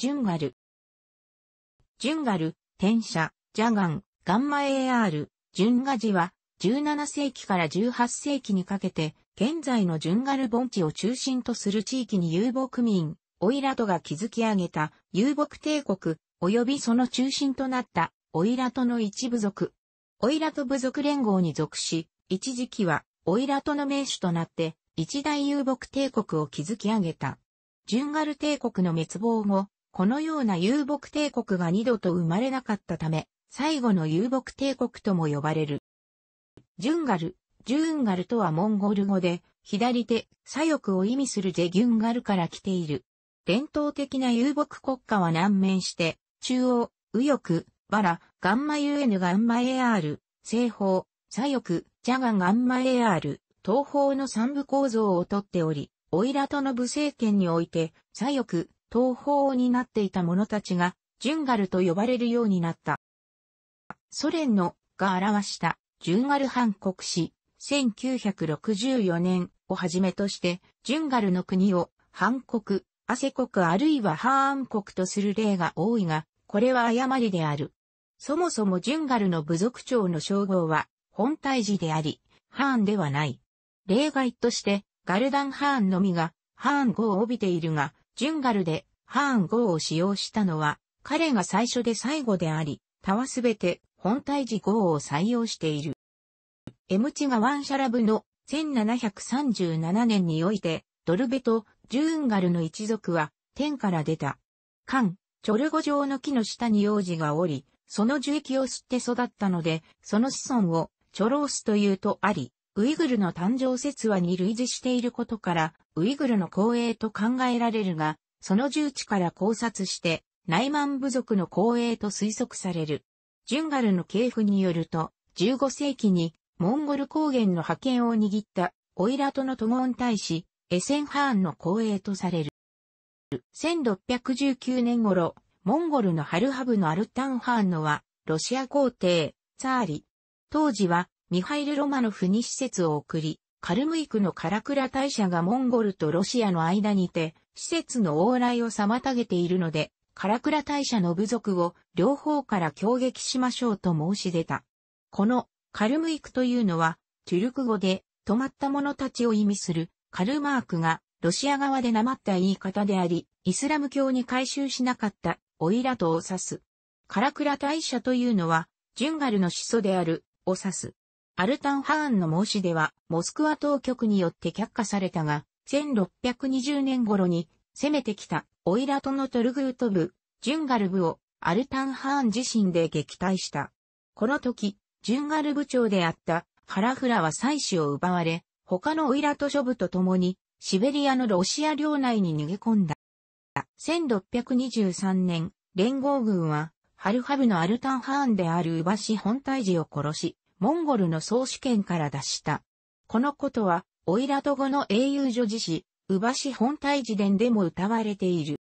ジュンガル。ジュンガル、転写、ジャガン、ガンマ AR、ジュンガジは、17世紀から18世紀にかけて、現在のジュンガル盆地を中心とする地域に遊牧民、オイラトが築き上げた遊牧帝国、及びその中心となったオイラトの一部族。オイラト部族連合に属し、一時期はオイラトの名手となって、一大遊牧帝国を築き上げた。ジュンガル帝国の滅亡後、このような遊牧帝国が二度と生まれなかったため、最後の遊牧帝国とも呼ばれる。ジュンガル、ジューンガルとはモンゴル語で、左手、左翼を意味するジェギュンガルから来ている。伝統的な遊牧国家は南面して、中央、右翼、バラ、ガンマ UN ガンマ AR、西方、左翼、ジャガガンマ AR、東方の三部構造をとっており、オイラトの武政権において、左翼、東方になっていた者たちが、ジュンガルと呼ばれるようになった。ソ連のが表したジュンガル藩国史、1964年をはじめとして、ジュンガルの国を藩国、アセ国あるいはハーン国とする例が多いが、これは誤りである。そもそもジュンガルの部族長の称号は、本体字であり、ハーンではない。例外として、ガルダンハーンのみが、ハーン語を帯びているが、ジュンガルでハーン号を使用したのは、彼が最初で最後であり、他はすべて本体時号を採用している。エムチガワンシャラブの1737年において、ドルベとジューンガルの一族は天から出た。間、チョルゴ状の木の下に幼児がおり、その樹液を吸って育ったので、その子孫をチョロースというとあり、ウイグルの誕生説話に類似していることから、ウイグルの光栄と考えられるが、その重地から考察して、内満部族の光栄と推測される。ジュンガルの系譜によると、15世紀にモンゴル高原の覇権を握ったオイラトの都合に対し、エセンハーンの光栄とされる。1619年頃、モンゴルのハルハブのアルタンハーンのは、ロシア皇帝、ツァーリ。当時は、ミハイル・ロマノフに施設を送り、カルムイクのカラクラ大社がモンゴルとロシアの間にて、施設の往来を妨げているので、カラクラ大社の部族を両方から攻撃しましょうと申し出た。このカルムイクというのは、トゥルク語で止まった者たちを意味するカルマークがロシア側でなまった言い方であり、イスラム教に改宗しなかったオイラとを指す。カラクラ大社というのは、ジュンガルの始祖であるを指す。アルタン・ハーンの申し出は、モスクワ当局によって却下されたが、1620年頃に、攻めてきた、オイラトのトルグート部、ジュンガル部を、アルタン・ハーン自身で撃退した。この時、ジュンガル部長であった、ハラフラは妻子を奪われ、他のオイラト諸部と共に、シベリアのロシア領内に逃げ込んだ。1623年、連合軍は、ハルハブのアルタンハーンであるウバシ本体寺を殺し、モンゴルの総主権から脱した。このことは、オイラト語の英雄女子詩、ウバシ本体寺伝でも歌われている。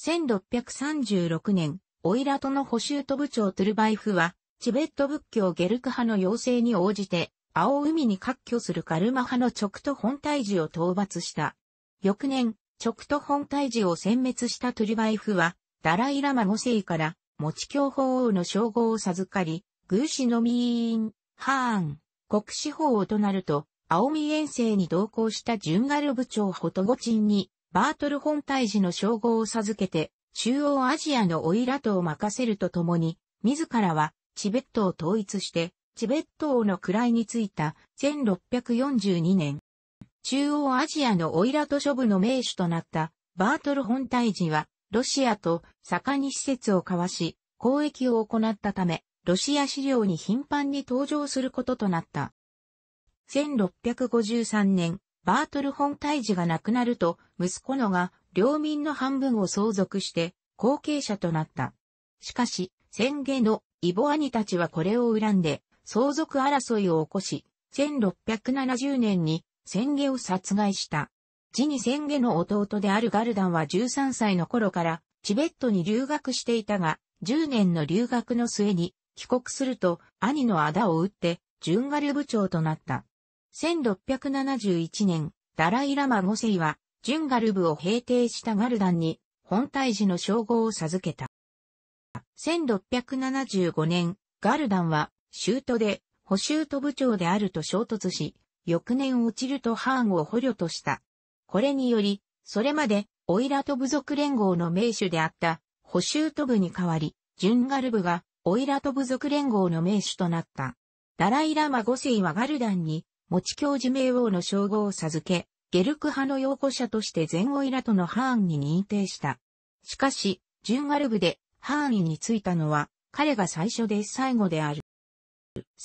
1636年、オイラトの補修都部長トゥルバイフは、チベット仏教ゲルク派の要請に応じて、青海に割拠するカルマ派の直都本体寺を討伐した。翌年、直都本体寺を殲滅したトゥルバイフは、ダライラマ5世から、持ち教法王の称号を授かり、宮司のミーン・ハーン、国司法となると、青見遠征に同行したジュンガル部長ホトゴチンに、バートル本体寺の称号を授けて、中央アジアのオイラトを任せるとともに、自らはチベットを統一して、チベット王の位についた1642年、中央アジアのオイラト諸部の名手となったバートル本体寺は、ロシアと盛んに施設を交わし、交易を行ったため、ロシア資料に頻繁に登場することとなった。1653年、バートル・ホン・タイジが亡くなると、息子のが領民の半分を相続して、後継者となった。しかし、宣言のイボアニたちはこれを恨んで、相続争いを起こし、1670年に宣言を殺害した。ジニ宣言の弟であるガルダンは13歳の頃から、チベットに留学していたが、10年の留学の末に、帰国すると、兄の仇を打って、ンガル部長となった。1671年、ダライラマ五世は、ンガル部を平定したガルダンに、本体寺の称号を授けた。1675年、ガルダンは、州都で、補修都部長であると衝突し、翌年落ちるとハーンを捕虜とした。これにより、それまで、オイラト部族連合の名手であった、補修都部に代わり、ジュンガル部が、オイラト部族連合の名手となった。ダライラマ5世はガルダンに、持ち教授名王の称号を授け、ゲルク派の擁護者として全オイラトのハーンに認定した。しかし、ジュンガルブでハーンに就いたのは、彼が最初で最後である。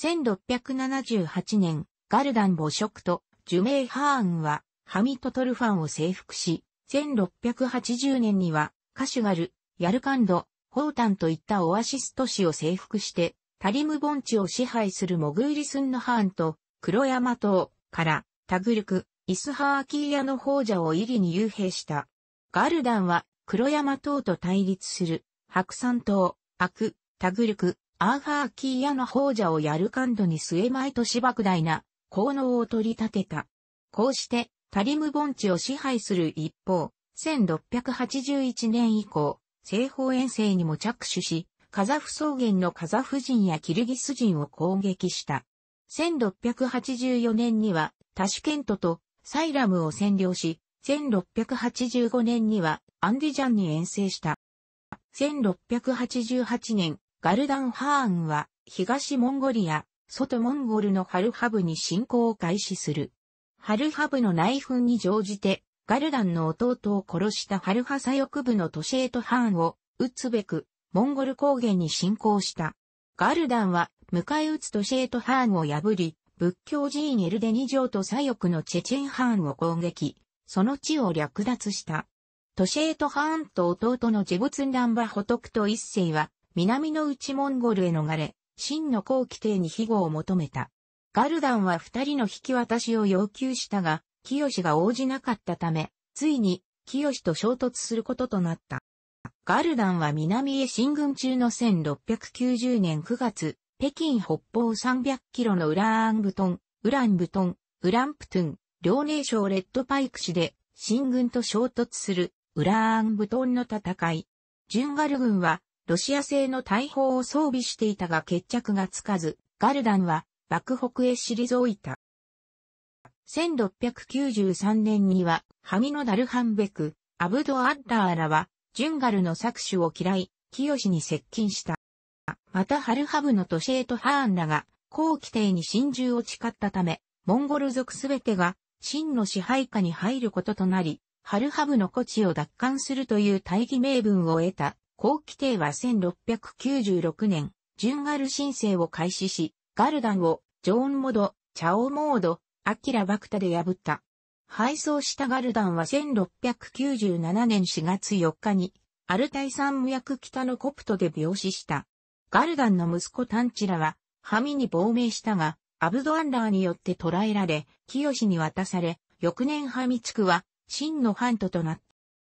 1678年、ガルダン母職とジュメイ・ハーンは、ハミト・トルファンを征服し、1680年には、カシュガル、ヤルカンド、ホータンといったオアシス都市を征服して、タリム盆地を支配するモグーリスンのハーンと、黒山島から、タグルク、イスハーキーヤの宝者をイリに幽閉した。ガルダンは、黒山島と対立する、白山島、アク、タグルク、アーハーキーヤの宝者をヤルカンドに末前都市莫大な、効能を取り立てた。こうして、タリム盆地を支配する一方、1681年以降、西方遠征にも着手し、カザフ草原のカザフ人やキルギス人を攻撃した。1684年にはタシュケントとサイラムを占領し、1685年にはアンディジャンに遠征した。1688年、ガルダン・ハーンは東モンゴリア、外モンゴルのハルハブに侵攻を開始する。ハルハブの内紛に乗じてガルダンの弟を殺したハルハ左翼部のトシェート・ハーンを撃つべく、モンゴル高原に侵攻した。ガルダンは、迎え撃つトシェート・ハーンを破り、仏教寺院エルデニ城と左翼のチェチェン・ハーンを攻撃、その地を略奪した。トシェート・ハーンと弟のジェブツンダンバ・ホトクと一世は、南の内モンゴルへ逃れ、真の後期帝に庇護を求めた。ガルダンは二人の引き渡しを要求したが、清が応じなかったため、ついに、清と衝突することとなった。ガルダンは南へ進軍中の1690年9月、北京北方300キロのウラーンブトン、ウランブトン、ウランプトゥン、遼寧省レッドパイク市で、進軍と衝突する、ウラーンブトンの戦い。ジュンガル軍は、ロシア製の大砲を装備していたが決着がつかず、ガルダンは、爆北へ退いた。1693年には、ハミノダルハンベク、アブド・アッラーらは、ジュンガルの搾取を嫌い、清に接近した。またハルハブのトシェート・ハーンらが、後期帝に真珠を誓ったため、モンゴル族すべてが、真の支配下に入ることとなり、ハルハブの古地を奪還するという大義名分を得た、後期帝は1696年、ジュンガル申請を開始し、ガルダンを、ジョーンモド、チャオモード、アキラ・バクタで破った。敗走したガルダンは1697年4月4日に、アルタイ山役北のコプトで病死した。ガルダンの息子タンチラは、ハミに亡命したが、アブドアンラーによって捕らえられ、清に渡され、翌年ハミ地区は、真のハントとなっ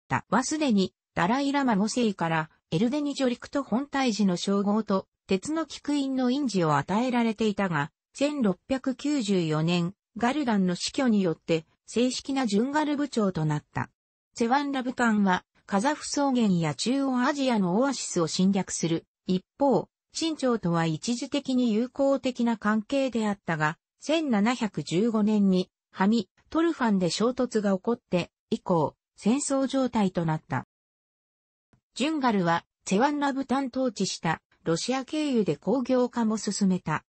た。はすでに、ダライラマ5世から、エルデニジョリクト本体寺の称号と、鉄の菊印の印字を与えられていたが、1694年、ガルダンの死去によって正式なジュンガル部長となった。セワンラブンはカザフ草原や中央アジアのオアシスを侵略する。一方、清朝とは一時的に友好的な関係であったが、1715年にハミ、トルファンで衝突が起こって以降、戦争状態となった。ジュンガルはセワンラブタン統治したロシア経由で工業化も進めた。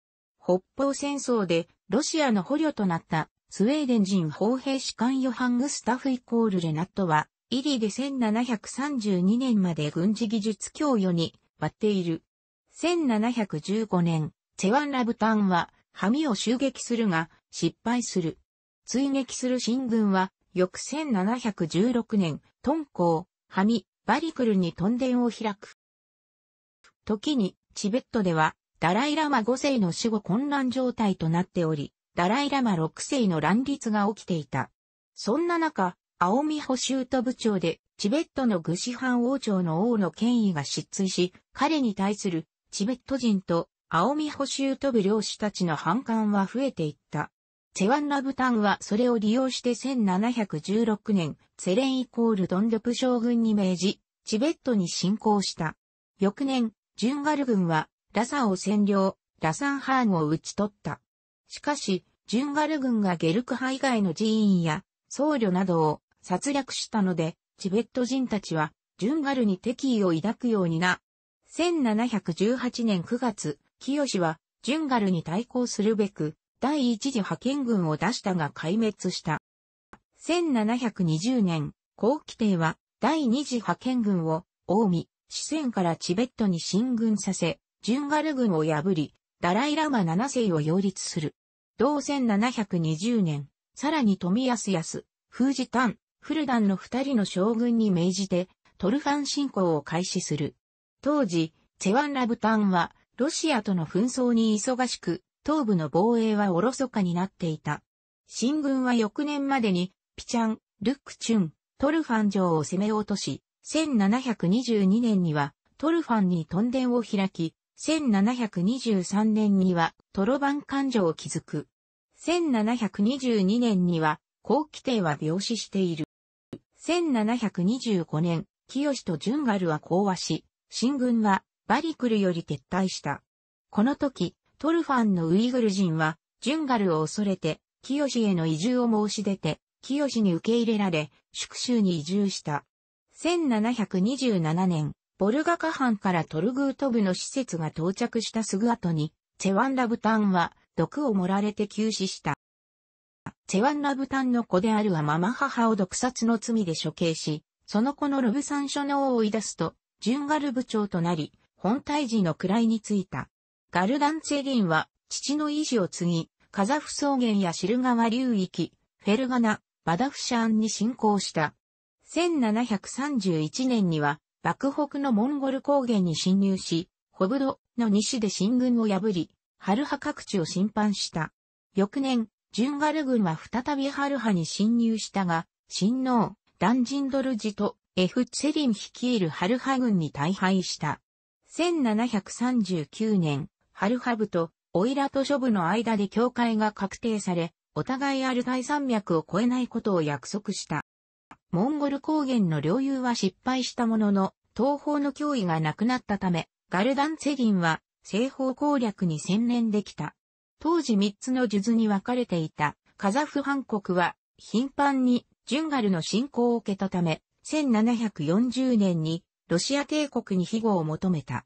北方戦争でロシアの捕虜となったスウェーデン人砲兵士官ヨハン・グスタフ・イコール・レナットは、イリで1732年まで軍事技術供与に割っている。1715年、チェワン・ラブタンは、ハミを襲撃するが、失敗する。追撃する新軍は、翌1716年、トンコウ、ハミ、バリクルにトンデンを開く。時に、チベットでは、ダライラマ5世の死後混乱状態となっており、ダライラマ6世の乱立が起きていた。そんな中、青見保修と部長で、チベットの愚子藩王朝の王の権威が失墜し、彼に対するチベット人と青見保修と部領主たちの反感は増えていった。チェワンラブタンはそれを利用して1716年、セレンイコールドンルプ将軍に命じ、チベットに侵攻した。翌年、ジュンガル軍はラサを占領、ラサンハーンを討ち取った。しかし、ジュンガル軍がゲルクハ以外の寺院や僧侶などを殺略したので、チベット人たちはジュンガルに敵意を抱くようにな。1718年9月、清はジュンガルに対抗するべく、第一次派遣軍を出したが壊滅した。1720年、後期帝は第二次派遣軍を、近江、四川からチベットに進軍させ、ジュンガル軍を破り、ダライラマ7世を擁立する。同1720年、さらに富安康、ジタン、フルダンの二人の将軍に命じて、トルファン侵攻を開始する。当時、チェワンラブタンは、ロシアとの紛争に忙しく、東部の防衛はおろそかになっていた。新軍は翌年までに、ピチャン、ルックチュン、トルファン城を攻め落とし、1722年には、トルファンにデンを開き、1723年にはトロバン環状を築く。1722年には、後期帝は病死している。1725年、清とジュンガルは講和し、新軍はバリクルより撤退した。この時、トルファンのウイグル人は、ジュンガルを恐れて、清への移住を申し出て、清に受け入れられ、宿州に移住した。1727年、ボルガカ藩からトルグート部の施設が到着したすぐ後に、チェワンラブタンは毒を盛られて急死した。チェワンラブタンの子であるはママ母を毒殺の罪で処刑し、その子のロブサンショノを追い出すと、ジュンガル部長となり、本体寺の位についた。ガルダンツェリンは、父の意志を継ぎ、カザフ草原やシルガワ流域、フェルガナ、バダフシャーンに侵攻した。1731年には、爆北のモンゴル高原に侵入し、ホブドの西で進軍を破り、ハルハ各地を侵犯した。翌年、ジュンガル軍は再びハルハに侵入したが、新王、ダンジンドルジとエフ・ツェリン率いるハルハ軍に大敗した。1739年、ハルハ部とオイラと諸部の間で境界が確定され、お互いアルタイ山脈を越えないことを約束した。モンゴル高原の領有は失敗したものの、東方の脅威がなくなったため、ガルダンツェンは西方攻略に専念できた。当時3つの術に分かれていたカザフハン国は頻繁にジュンガルの侵攻を受けたため、1740年にロシア帝国に庇護を求めた。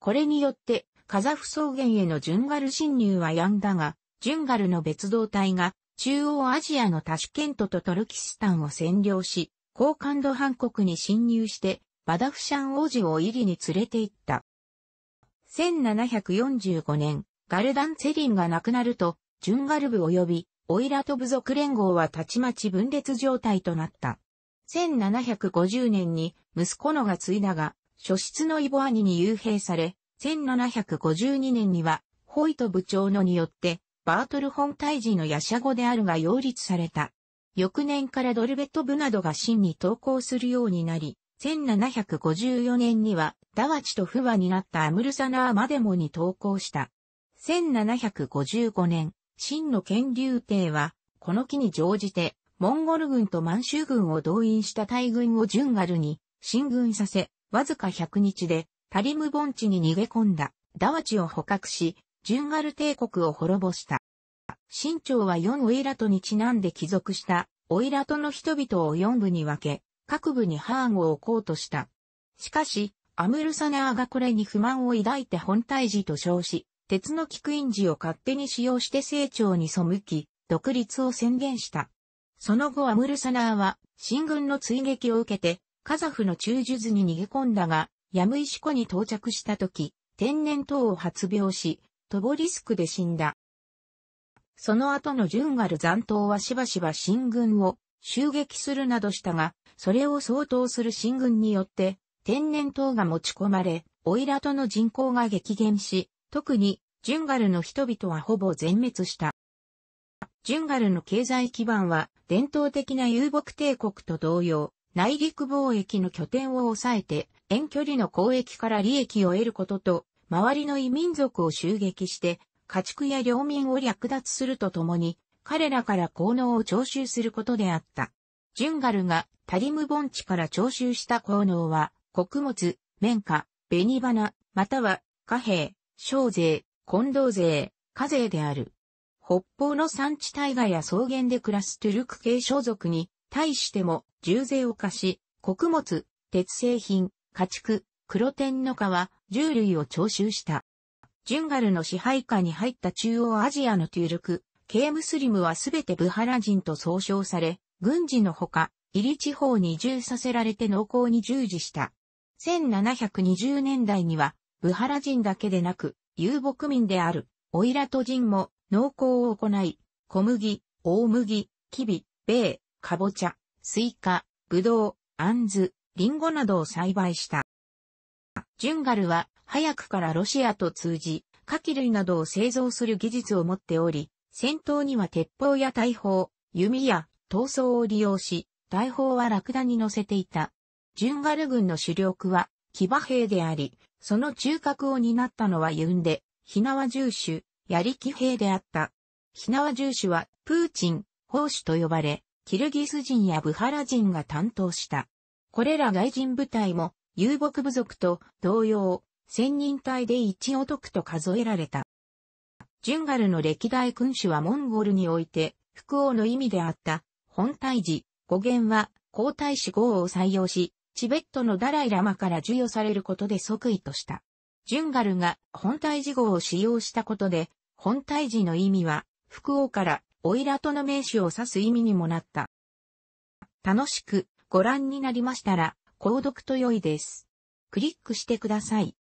これによってカザフ草原へのジュンガル侵入は止んだが、ジュンガルの別動隊が中央アジアのタシュケントとトルキスタンを占領し、高感度藩国に侵入して、バダフシャン王子をイリに連れて行った。1745年、ガルダン・ツェリンが亡くなると、ジュンガルブ及び、オイラト部族連合はたちまち分裂状態となった。1750年に息子のが継いだが、初出のイボアニに幽閉され、1752年には、ホイト部長のによって、バートル本体時のヤシャ語であるが擁立された。翌年からドルベット部などが真に投稿するようになり、1754年には、ダワチと不和になったアムルサナーまでもに投稿した。1755年、真の権竜帝は、この機に乗じて、モンゴル軍と満州軍を動員した大軍をジュンガルに進軍させ、わずか100日で、タリム盆地に逃げ込んだ、ダワチを捕獲し、ジュンガル帝国を滅ぼした。清朝は四オイラトにちなんで帰属したオイラトの人々を四部に分け、各部にハーンを置こうとした。しかし、アムルサナーがこれに不満を抱いて本体寺と称し、鉄の菊印寺を勝手に使用して清朝に背き、独立を宣言した。その後アムルサナーは、新軍の追撃を受けて、カザフの中術に逃げ込んだが、ヤムイシコに到着した時、天然痘を発病し、トボリスクで死んだ。その後のジュンガル残党はしばしば進軍を襲撃するなどしたが、それを相当する進軍によって天然痘が持ち込まれ、オイラトの人口が激減し、特にジュンガルの人々はほぼ全滅した。ジュンガルの経済基盤は伝統的な遊牧帝国と同様、内陸貿易の拠点を抑えて遠距離の交易から利益を得ることと周りの異民族を襲撃して、家畜や領民を略奪するとともに、彼らから効能を徴収することであった。ジュンガルがタリム盆地から徴収した効能は、穀物、綿花、紅花、または貨幣、商税、混同税、課税である。北方の産地大河や草原で暮らすトゥルク系所属に対しても重税を課し、穀物、鉄製品、家畜、黒天の皮、10類を徴収した。ジュンガルの支配下に入った中央アジアのト力、ケームスリムはすべてブハラ人と総称され、軍事のほか、イリ地方に移住させられて農耕に従事した。1720年代には、ブハラ人だけでなく、遊牧民である、オイラト人も農耕を行い、小麦、大麦、キビ、米、カボチャ、スイカ、ブドウ、アンズ、リンゴなどを栽培した。ジュンガルは早くからロシアと通じ、火器類などを製造する技術を持っており、戦闘には鉄砲や大砲、弓や闘争を利用し、大砲はラクダに乗せていた。ジュンガル軍の主力は騎馬兵であり、その中核を担ったのはユンで、ひなわ重手、やりき兵であった。ひなわ重手はプーチン、砲手と呼ばれ、キルギス人やブハラ人が担当した。これら外人部隊も遊牧部族と同様、千人隊で一お得と数えられた。ジュンガルの歴代君主はモンゴルにおいて、福王の意味であった、本体寺、語源は、皇太子号を採用し、チベットのダライラマから授与されることで即位とした。ジュンガルが本体寺号を使用したことで、本体寺の意味は、福王から、オイラとの名手を指す意味にもなった。楽しくご覧になりましたら、購読と良いです。クリックしてください。